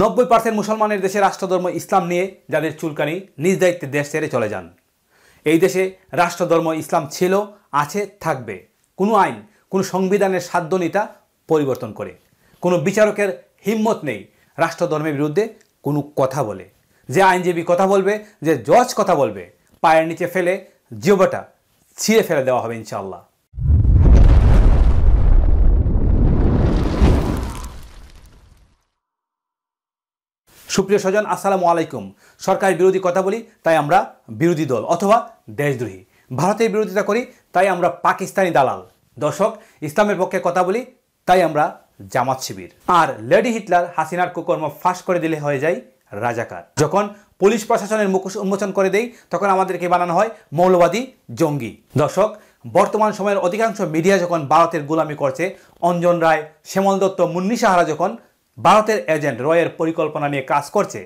নব্বই পার্সেন্ট মুসলমানের দেশে রাষ্ট্রধর্ম ইসলাম নিয়ে যাদের চুলকানি নিজ দায়িত্বে দেশ ছেড়ে চলে যান এই দেশে রাষ্ট্রধর্ম ইসলাম ছিল আছে থাকবে কোনো আইন কোনো সংবিধানের সাধ্যনীতা পরিবর্তন করে কোনো বিচারকের হিম্মত নেই রাষ্ট্রধর্মের বিরুদ্ধে কোনো কথা বলে যে আইনজীবী কথা বলবে যে জজ কথা বলবে পায়ের নিচে ফেলে জিওবাটা ছিঁড়ে ফেলে দেওয়া হবে ইনশাল্লাহ সুপ্রিয় স্বজন আসসালামু আলাইকুম সরকারের বিরোধী কথা বলি তাই আমরা বিরোধী দল অথবা দেশদ্রোহী ভারতের বিরোধিতা করি তাই আমরা পাকিস্তানি দালাল দর্শক ইসলামের পক্ষে কথা বলি তাই আমরা জামাত শিবির আর লেডি হিটলার হাসিনার কুকর্ম ফাঁস করে দিলে হয়ে যায় রাজাকার যখন পুলিশ প্রশাসনের মুখোশ উন্মোচন করে দেই তখন আমাদেরকে বানানো হয় মৌলবাদী জঙ্গি দর্শক বর্তমান সময়ের অধিকাংশ মিডিয়া যখন ভারতের গোলামি করছে অঞ্জন রায় শ্যামল দত্ত মুন্নি সাহারা যখন ভারতের এজেন্ট রয়ের পরিকল্পনা নিয়ে কাজ করছে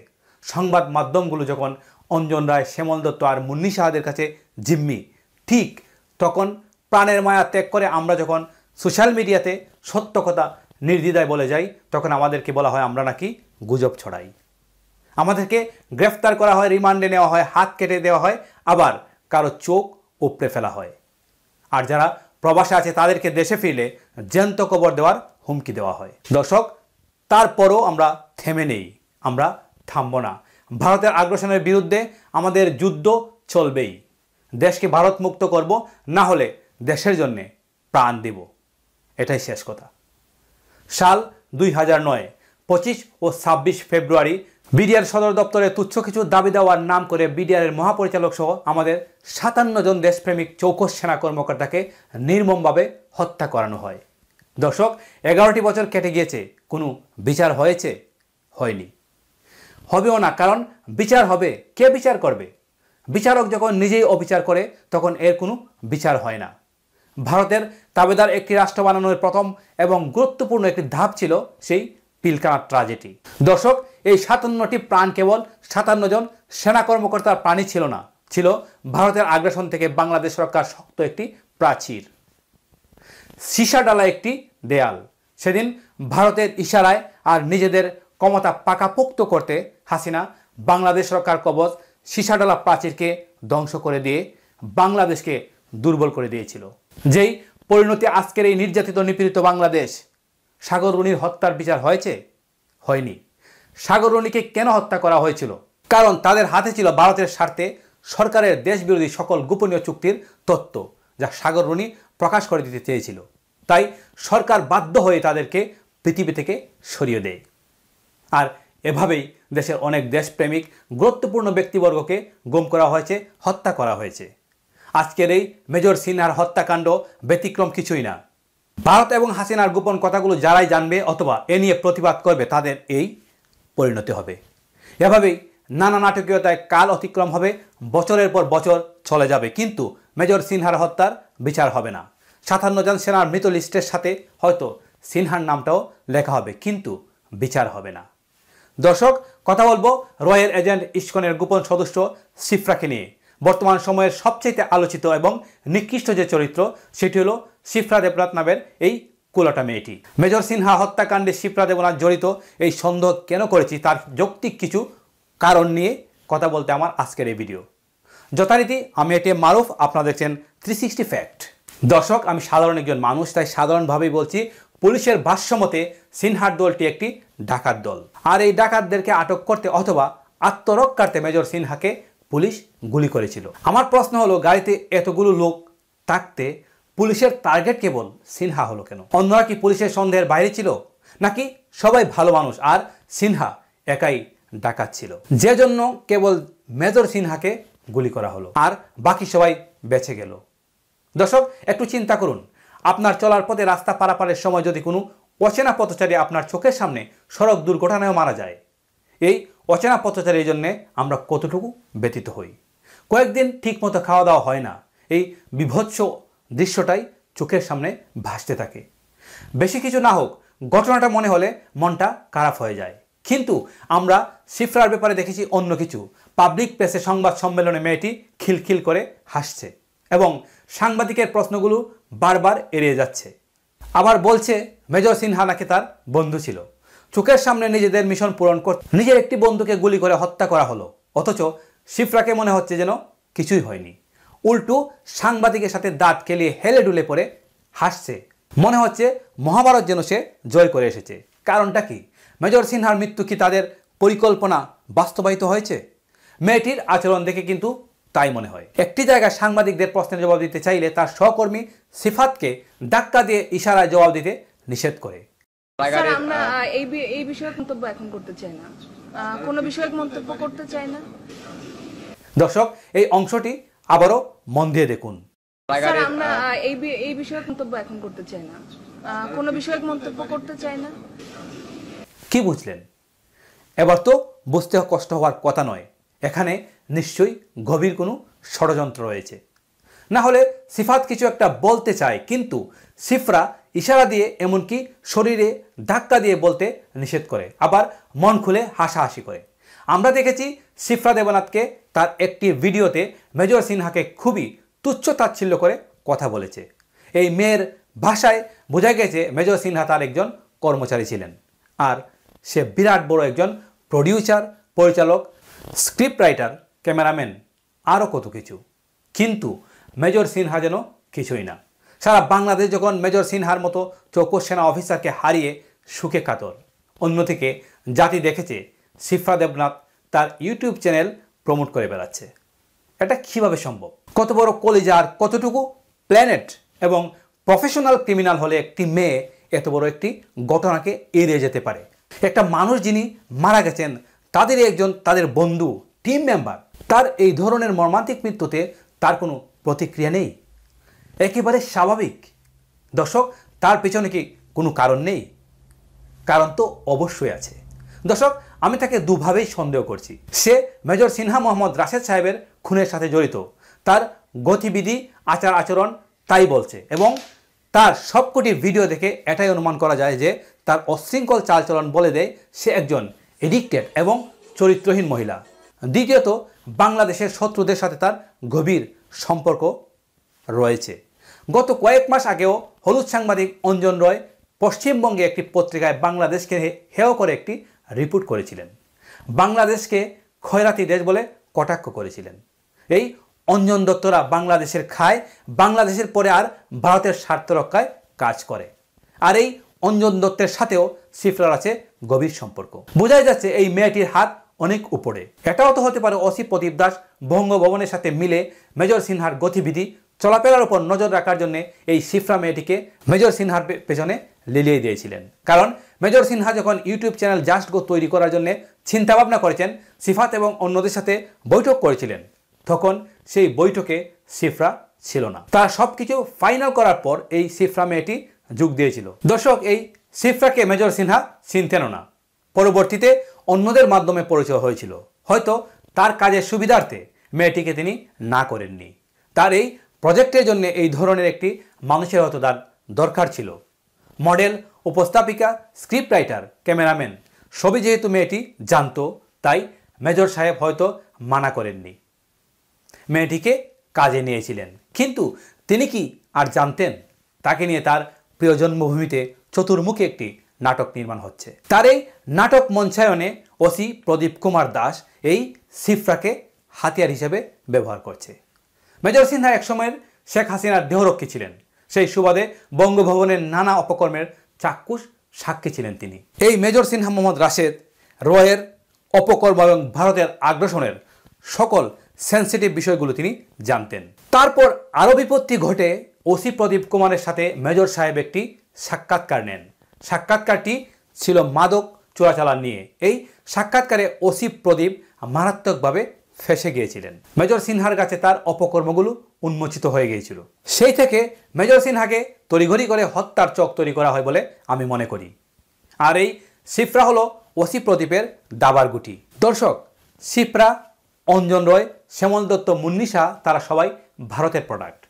সংবাদ মাধ্যমগুলো যখন অঞ্জন রায় শ্যামল দত্ত আর মুন্নি সাহাদের কাছে জিম্মি ঠিক তখন প্রাণের মায়া ত্যাগ করে আমরা যখন সোশ্যাল মিডিয়াতে সত্য কথা নির্দ্বিধায় বলে যাই তখন আমাদেরকে বলা হয় আমরা নাকি গুজব ছড়াই আমাদেরকে গ্রেফতার করা হয় রিমান্ডে নেওয়া হয় হাত কেটে দেওয়া হয় আবার কারো চোখ উপড়ে ফেলা হয় আর যারা প্রবাসে আছে তাদেরকে দেশে ফিরলে জ্যান্ত কবর দেওয়ার হুমকি দেওয়া হয় দর্শক তারপরও আমরা থেমে নেই আমরা থামব না ভারতের আগ্রাসনের বিরুদ্ধে আমাদের যুদ্ধ চলবেই দেশকে ভারত মুক্ত করব না হলে দেশের জন্যে প্রাণ দেব এটাই শেষ কথা সাল দুই হাজার নয় পঁচিশ ও ছাব্বিশ ফেব্রুয়ারি বিডিআর সদর দপ্তরে তুচ্ছ কিছু দাবি দেওয়ার নাম করে বিডিআরের মহাপরিচালক সহ আমাদের সাতান্ন জন দেশপ্রেমিক চৌকস সেনা কর্মকর্তাকে নির্মমভাবে হত্যা করানো হয় দর্শক এগারোটি বছর কেটে গিয়েছে কোনো বিচার হয়েছে হয়নি হবেও না কারণ বিচার হবে কে বিচার করবে বিচারক যখন নিজেই অবিচার করে তখন এর কোনো বিচার হয় না ভারতের তাবেদার একটি রাষ্ট্র বানানোর প্রথম এবং গুরুত্বপূর্ণ একটি ধাপ ছিল সেই পিলকানা ট্রাজেডি দর্শক এই সাতান্নটি প্রাণ কেবল সাতান্ন জন সেনা কর্মকর্তার প্রাণই ছিল না ছিল ভারতের আগ্রাসন থেকে বাংলাদেশ সরকার শক্ত একটি প্রাচীর ডালা একটি দেয়াল সেদিন ভারতের ইশারায় আর নিজেদের ক্ষমতা পাকাপোক্ত করতে হাসিনা বাংলাদেশ সরকার কবচ সীসাডালা প্রাচীরকে ধ্বংস করে দিয়ে বাংলাদেশকে দুর্বল করে দিয়েছিল যেই পরিণতি আজকের এই নির্যাতিত নিপীড়িত বাংলাদেশ সাগররুনির হত্যার বিচার হয়েছে হয়নি সাগররুনিকে কেন হত্যা করা হয়েছিল কারণ তাদের হাতে ছিল ভারতের স্বার্থে সরকারের দেশবিরোধী সকল গোপনীয় চুক্তির তত্ত্ব যা সাগররুনি প্রকাশ করে দিতে চেয়েছিল তাই সরকার বাধ্য হয়ে তাদেরকে পৃথিবী থেকে সরিয়ে দেয় আর এভাবেই দেশের অনেক দেশপ্রেমিক গুরুত্বপূর্ণ ব্যক্তিবর্গকে গুম করা হয়েছে হত্যা করা হয়েছে আজকের এই মেজর সিনহার হত্যাকাণ্ড ব্যতিক্রম কিছুই না ভারত এবং হাসিনার গোপন কথাগুলো যারাই জানবে অথবা এ নিয়ে প্রতিবাদ করবে তাদের এই পরিণতি হবে এভাবেই নানা নাটকীয়তায় কাল অতিক্রম হবে বছরের পর বছর চলে যাবে কিন্তু মেজর সিনহার হত্যার বিচার হবে না সাতান্ন জন সেনার মৃত লিস্টের সাথে হয়তো সিনহার নামটাও লেখা হবে কিন্তু বিচার হবে না দর্শক কথা বলবো রয়্যাল এজেন্ট ইস্কনের গোপন সদস্য সিফরাকে নিয়ে বর্তমান সময়ের সবচেয়ে আলোচিত এবং নিকৃষ্ট যে চরিত্র সেটি হলো শিফরা দেবনাথ নামের এই কুলাটা মেয়েটি মেজর সিনহা হত্যাকাণ্ডে শিফরা দেবনাথ জড়িত এই সন্দেহ কেন করেছি তার যৌক্তিক কিছু কারণ নিয়ে কথা বলতে আমার আজকের এই ভিডিও যথারীতি আমি এটি মারুফ আপনারা দেখছেন থ্রি সিক্সটি ফ্যাক্ট দর্শক আমি সাধারণ একজন মানুষ তাই সাধারণভাবেই বলছি পুলিশের ভাষ্যমতে সিনহার দলটি একটি ডাকাত দল আর এই ডাকাতদেরকে আটক করতে অথবা আত্মরক্ষার্থে মেজর সিনহাকে পুলিশ গুলি করেছিল আমার প্রশ্ন হলো গাড়িতে এতগুলো লোক থাকতে পুলিশের টার্গেট কেবল সিনহা হলো কেন অন্যরা কি পুলিশের সন্দেহের বাইরে ছিল নাকি সবাই ভালো মানুষ আর সিনহা একাই ডাকাত ছিল যে জন্য কেবল মেজর সিনহাকে গুলি করা হলো আর বাকি সবাই বেঁচে গেল দর্শক একটু চিন্তা করুন আপনার চলার পথে রাস্তা পারাপারের সময় যদি কোনো অচেনা পথচারী আপনার চোখের সামনে সড়ক দুর্ঘটনায় মারা যায় এই অচেনা পথচারীর জন্যে আমরা কতটুকু ব্যতীত হই কয়েকদিন ঠিকমতো খাওয়া দাওয়া হয় না এই বিভৎস দৃশ্যটাই চোখের সামনে ভাসতে থাকে বেশি কিছু না হোক ঘটনাটা মনে হলে মনটা খারাপ হয়ে যায় কিন্তু আমরা শিফরার ব্যাপারে দেখেছি অন্য কিছু পাবলিক প্লেসে সংবাদ সম্মেলনে মেয়েটি খিলখিল করে হাসছে এবং সাংবাদিকের প্রশ্নগুলো বারবার এড়িয়ে যাচ্ছে আবার বলছে মেজর সিনহা নাকি তার বন্ধু ছিল চোখের সামনে নিজেদের মিশন পূরণ করতে নিজের একটি বন্ধুকে গুলি করে হত্যা করা হলো অথচ শিফরাকে মনে হচ্ছে যেন কিছুই হয়নি উল্টো সাংবাদিকের সাথে দাঁত কেলিয়ে হেলে ডুলে পড়ে হাসছে মনে হচ্ছে মহাভারত যেন সে জয় করে এসেছে কারণটা কি মেজর সিনহার মৃত্যু কি তাদের পরিকল্পনা বাস্তবায়িত হয়েছে মেয়েটির আচরণ দেখে কিন্তু তাই মনে হয় একটি জায়গায় সাংবাদিকদের প্রশ্নের জবাব দিতে চাইলে তার সহকর্মী সিফাতকে ধাক্কা দিয়ে ইশারায় জবাব দিতে নিষেধ করে দর্শক এই অংশটি আবারও মন দিয়ে দেখুন এই এই বিষয়ে মন্তব্য এখন করতে চাই না কোনো বিষয়ে মন্তব্য করতে চাই না কি বুঝলেন এবার তো বুঝতে কষ্ট হওয়ার কথা নয় এখানে নিশ্চয়ই গভীর কোনো ষড়যন্ত্র রয়েছে না হলে সিফাত কিছু একটা বলতে চায় কিন্তু সিফরা ইশারা দিয়ে এমনকি শরীরে ধাক্কা দিয়ে বলতে নিষেধ করে আবার মন খুলে হাসাহাসি করে আমরা দেখেছি সিফরা দেবনাথকে তার একটি ভিডিওতে মেজর সিনহাকে খুবই তুচ্ছ তাচ্ছিল্য করে কথা বলেছে এই মেয়ের ভাষায় বোঝা গেছে মেজর সিনহা তার একজন কর্মচারী ছিলেন আর সে বিরাট বড় একজন প্রডিউসার পরিচালক স্ক্রিপ্ট রাইটার ক্যামেরাম্যান আরও কত কিছু কিন্তু মেজর সিনহা যেন কিছুই না সারা বাংলাদেশ যখন মেজর সিনহার মতো চৌকো সেনা অফিসারকে হারিয়ে সুখে কাতর অন্যদিকে জাতি দেখেছে সিফা দেবনাথ তার ইউটিউব চ্যানেল প্রমোট করে বেড়াচ্ছে এটা কীভাবে সম্ভব কত বড় কলিজার কতটুকু প্ল্যানেট এবং প্রফেশনাল ক্রিমিনাল হলে একটি মেয়ে এত বড় একটি ঘটনাকে এড়িয়ে যেতে পারে একটা মানুষ যিনি মারা গেছেন তাদের একজন তাদের বন্ধু টিম মেম্বার তার এই ধরনের মর্মান্তিক মৃত্যুতে তার কোনো প্রতিক্রিয়া নেই একেবারে স্বাভাবিক দর্শক তার পেছনে কি কোনো কারণ নেই কারণ তো অবশ্যই আছে দর্শক আমি তাকে দুভাবেই সন্দেহ করছি সে মেজর সিনহা মোহাম্মদ রাশেদ সাহেবের খুনের সাথে জড়িত তার গতিবিধি আচার আচরণ তাই বলছে এবং তার সবকটি ভিডিও দেখে এটাই অনুমান করা যায় যে তার অশৃঙ্খল চালচলন বলে দেয় সে একজন এডিক্টেড এবং চরিত্রহীন মহিলা দ্বিতীয়ত বাংলাদেশের শত্রুদের সাথে তার গভীর সম্পর্ক রয়েছে গত কয়েক মাস আগেও হলুদ সাংবাদিক অঞ্জন রয় পশ্চিমবঙ্গে একটি পত্রিকায় বাংলাদেশকে হেয় করে একটি রিপোর্ট করেছিলেন বাংলাদেশকে খয়রাতি দেশ বলে কটাক্ষ করেছিলেন এই অঞ্জন দত্তরা বাংলাদেশের খায় বাংলাদেশের পরে আর ভারতের স্বার্থ রক্ষায় কাজ করে আর এই অঞ্জন দত্তের সাথেও সিফলার আছে গভীর সম্পর্ক বোঝাই যাচ্ছে এই মেয়েটির হাত অনেক উপরে এটাও তো হতে পারে অসি প্রদীপ দাস বঙ্গভবনের সাথে মিলে মেজর সিনহার গতিবিধি চলাফেরার উপর নজর রাখার জন্য এই সিফরা মেয়েটিকে মেজর সিনহার পেছনে লিলিয়ে দিয়েছিলেন কারণ মেজর সিনহা যখন ইউটিউব চ্যানেল জাস্ট গো তৈরি করার জন্য চিন্তাভাবনা করেছেন সিফাত এবং অন্যদের সাথে বৈঠক করেছিলেন তখন সেই বৈঠকে শিফরা ছিল না তারা সব কিছু ফাইনাল করার পর এই শিফরা মেয়েটি যোগ দিয়েছিল দর্শক এই শিফরাকে মেজর সিনহা চিনতেন না পরবর্তীতে অন্যদের মাধ্যমে পরিচয় হয়েছিল হয়তো তার কাজের সুবিধার্থে মেয়েটিকে তিনি না করেননি তার এই প্রজেক্টের জন্য এই ধরনের একটি মানুষের হয়তো তার দরকার ছিল মডেল উপস্থাপিকা স্ক্রিপ্ট রাইটার ক্যামেরাম্যান সবই যেহেতু মেয়েটি জানত তাই মেজর সাহেব হয়তো মানা করেননি মেয়েটিকে কাজে নিয়েছিলেন কিন্তু তিনি কি আর জানতেন তাকে নিয়ে তার প্রিয় জন্মভূমিতে চতুর্মুখী একটি নাটক নির্মাণ হচ্ছে তার এই নাটক মঞ্চায়নে ওসি প্রদীপ কুমার দাস এই সিফরাকে হাতিয়ার হিসেবে ব্যবহার করছে মেজর সিনহা একসময়ের শেখ হাসিনার দেহরক্ষী ছিলেন সেই সুবাদে বঙ্গভবনের নানা অপকর্মের চাক্ষুষ সাক্ষী ছিলেন তিনি এই মেজর সিনহা মোহাম্মদ রাশেদ রয়ের অপকর্ম এবং ভারতের আগ্রাসনের সকল সেন্সিটিভ বিষয়গুলো তিনি জানতেন তারপর আরও বিপত্তি ঘটে ওসি প্রদীপ কুমারের সাথে মেজর সাহেব একটি সাক্ষাৎকার নেন সাক্ষাৎকারটি ছিল মাদক চোরাচালান নিয়ে এই সাক্ষাৎকারে ওসি প্রদীপ মারাত্মকভাবে ফেসে গিয়েছিলেন মেজর সিনহার কাছে তার অপকর্মগুলো উন্মোচিত হয়ে গিয়েছিল সেই থেকে মেজর সিনহাকে তড়িঘড়ি করে হত্যার চক তৈরি করা হয় বলে আমি মনে করি আর এই সিফরা হলো ওসি প্রদীপের দাবার গুটি দর্শক সিপ্রা অঞ্জন রয় শ্যামল দত্ত মুন্নিশা তারা সবাই ভারতের প্রোডাক্ট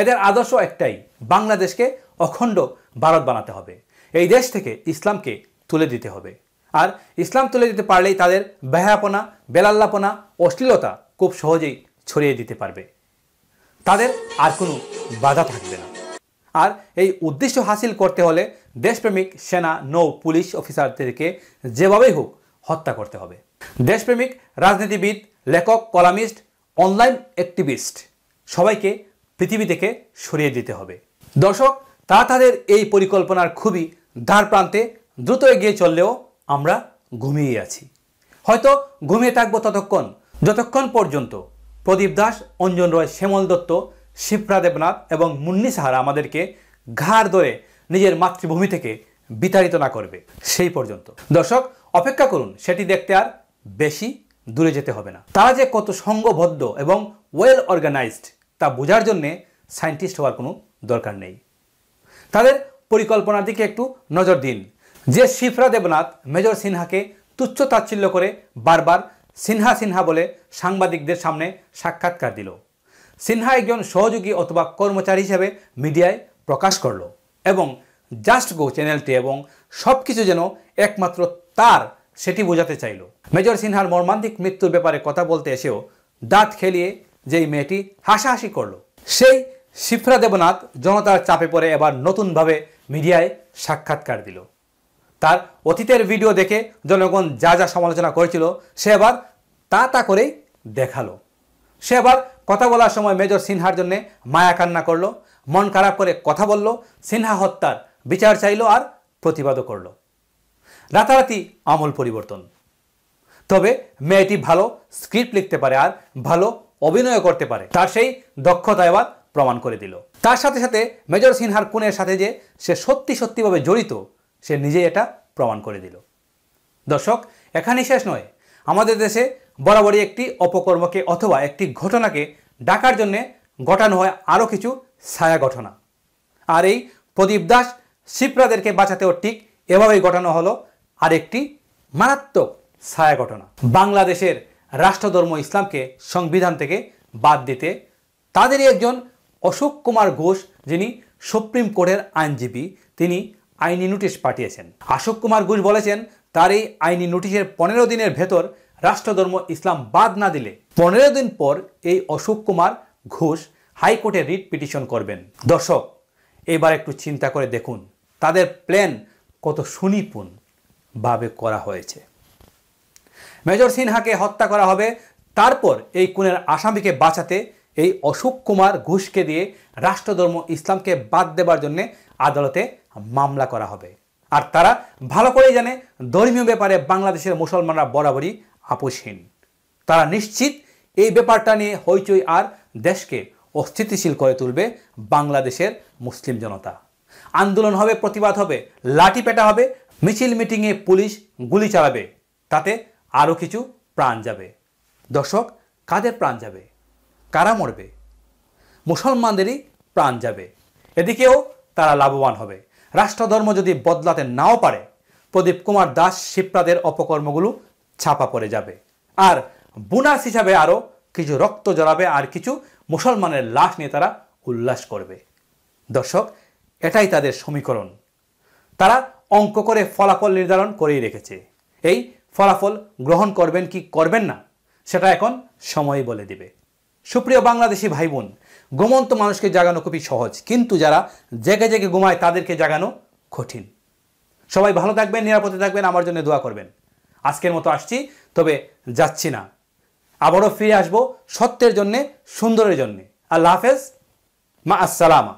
এদের আদর্শ একটাই বাংলাদেশকে অখণ্ড ভারত বানাতে হবে এই দেশ থেকে ইসলামকে তুলে দিতে হবে আর ইসলাম তুলে দিতে পারলেই তাদের বেহাপনা বেলাল্লাপনা অশ্লীলতা খুব সহজেই ছড়িয়ে দিতে পারবে তাদের আর কোনো বাধা থাকবে না আর এই উদ্দেশ্য হাসিল করতে হলে দেশপ্রেমিক সেনা নৌ পুলিশ অফিসারদেরকে যেভাবেই হোক হত্যা করতে হবে দেশপ্রেমিক রাজনীতিবিদ লেখক কলামিস্ট অনলাইন অ্যাক্টিভিস্ট সবাইকে পৃথিবী থেকে সরিয়ে দিতে হবে দর্শক তা তাদের এই পরিকল্পনার খুবই ধার প্রান্তে দ্রুত এগিয়ে চললেও আমরা ঘুমিয়ে আছি হয়তো ঘুমিয়ে থাকবো ততক্ষণ যতক্ষণ পর্যন্ত প্রদীপ দাস অঞ্জন রয় শ্যামল দত্ত শিবরা দেবনাথ এবং মুন্নি সাহারা আমাদেরকে ঘাড় ধরে নিজের মাতৃভূমি থেকে বিতাড়িত না করবে সেই পর্যন্ত দর্শক অপেক্ষা করুন সেটি দেখতে আর বেশি দূরে যেতে হবে না তারা যে কত সঙ্গবদ্ধ এবং ওয়েল অর্গানাইজড তা বোঝার জন্যে সায়েন্টিস্ট হওয়ার কোনো দরকার নেই তাদের পরিকল্পনার দিকে একটু নজর দিন যে শিফরা দেবনাথ মেজর সিনহাকে তুচ্ছ তাচ্ছিল্য করে বারবার সিনহা সিনহা বলে সাংবাদিকদের সামনে সাক্ষাৎকার দিল সিনহা একজন সহযোগী অথবা কর্মচারী হিসেবে মিডিয়ায় প্রকাশ করল এবং জাস্ট গো চ্যানেলটি এবং সব কিছু যেন একমাত্র তার সেটি বোঝাতে চাইল মেজর সিনহার মর্মান্তিক মৃত্যুর ব্যাপারে কথা বলতে এসেও দাঁত খেলিয়ে যেই মেয়েটি হাসাহাসি করল সেই শিফরা দেবনাথ জনতার চাপে পড়ে এবার নতুনভাবে মিডিয়ায় সাক্ষাৎকার দিল তার অতীতের ভিডিও দেখে জনগণ যা যা সমালোচনা করেছিল সে এবার তা তা করেই দেখালো সে আবার কথা বলার সময় মেজর সিনহার জন্যে মায়া কান্না করলো মন খারাপ করে কথা বলল সিনহা হত্যার বিচার চাইল আর প্রতিবাদও করলো রাতারাতি আমল পরিবর্তন তবে মেয়েটি ভালো স্ক্রিপ্ট লিখতে পারে আর ভালো অভিনয় করতে পারে তার সেই দক্ষতা এবার প্রমাণ করে দিল তার সাথে সাথে মেজর সিনহার কুনের সাথে যে সে সত্যি সত্যিভাবে জড়িত সে নিজেই এটা প্রমাণ করে দিল দর্শক এখানেই শেষ নয় আমাদের দেশে বরাবরই একটি অপকর্মকে অথবা একটি ঘটনাকে ডাকার জন্যে ঘটানো হয় আরও কিছু ছায়া ঘটনা আর এই প্রদীপ দাস শিপ্রাদেরকে বাঁচাতেও ঠিক এভাবেই ঘটানো হলো আরেকটি মারাত্মক ছায়া ঘটনা বাংলাদেশের রাষ্ট্রধর্ম ইসলামকে সংবিধান থেকে বাদ দিতে তাদেরই একজন অশোক কুমার ঘোষ যিনি সুপ্রিম কোর্টের আইনজীবী তিনি আইনি নোটিশ পাঠিয়েছেন অশোক কুমার ঘোষ বলেছেন তার এই আইনি নোটিশের পনেরো দিনের ভেতর রাষ্ট্রধর্ম ইসলাম বাদ না দিলে পনেরো দিন পর এই অশোক কুমার ঘোষ হাইকোর্টে রিট পিটিশন করবেন দর্শক এবার একটু চিন্তা করে দেখুন তাদের প্ল্যান কত সুনিপুণ ভাবে করা হয়েছে মেজর সিনহাকে হত্যা করা হবে তারপর এই কুনের আসামিকে বাঁচাতে এই অশোক কুমার ঘুষকে দিয়ে রাষ্ট্রধর্ম ইসলামকে বাদ দেবার জন্যে আদালতে মামলা করা হবে আর তারা ভালো করেই জানে ধর্মীয় ব্যাপারে বাংলাদেশের মুসলমানরা বরাবরই আপোষহীন তারা নিশ্চিত এই ব্যাপারটা নিয়ে হইচই আর দেশকে অস্থিতিশীল করে তুলবে বাংলাদেশের মুসলিম জনতা আন্দোলন হবে প্রতিবাদ হবে লাঠি পেটা হবে মিছিল মিটিংয়ে পুলিশ গুলি চালাবে তাতে আরও কিছু প্রাণ যাবে দর্শক কাদের প্রাণ যাবে কারা মরবে মুসলমানদেরই প্রাণ যাবে এদিকেও তারা লাভবান হবে রাষ্ট্রধর্ম যদি বদলাতে নাও পারে প্রদীপ কুমার দাস শিপ্রাদের অপকর্মগুলো ছাপা পড়ে যাবে আর বোনাস হিসাবে আরও কিছু রক্ত জড়াবে আর কিছু মুসলমানের লাশ নিয়ে তারা উল্লাস করবে দর্শক এটাই তাদের সমীকরণ তারা অঙ্ক করে ফলাফল নির্ধারণ করেই রেখেছে এই ফলাফল গ্রহণ করবেন কি করবেন না সেটা এখন সময় বলে দিবে সুপ্রিয় বাংলাদেশি ভাই বোন ঘুমন্ত মানুষকে জাগানো খুবই সহজ কিন্তু যারা জেগে জেগে ঘুমায় তাদেরকে জাগানো কঠিন সবাই ভালো থাকবেন নিরাপদে থাকবেন আমার জন্য দোয়া করবেন আজকের মতো আসছি তবে যাচ্ছি না আবারও ফিরে আসবো সত্যের জন্যে সুন্দরের জন্যে আল্লাহ হাফেজ মা আসসালামা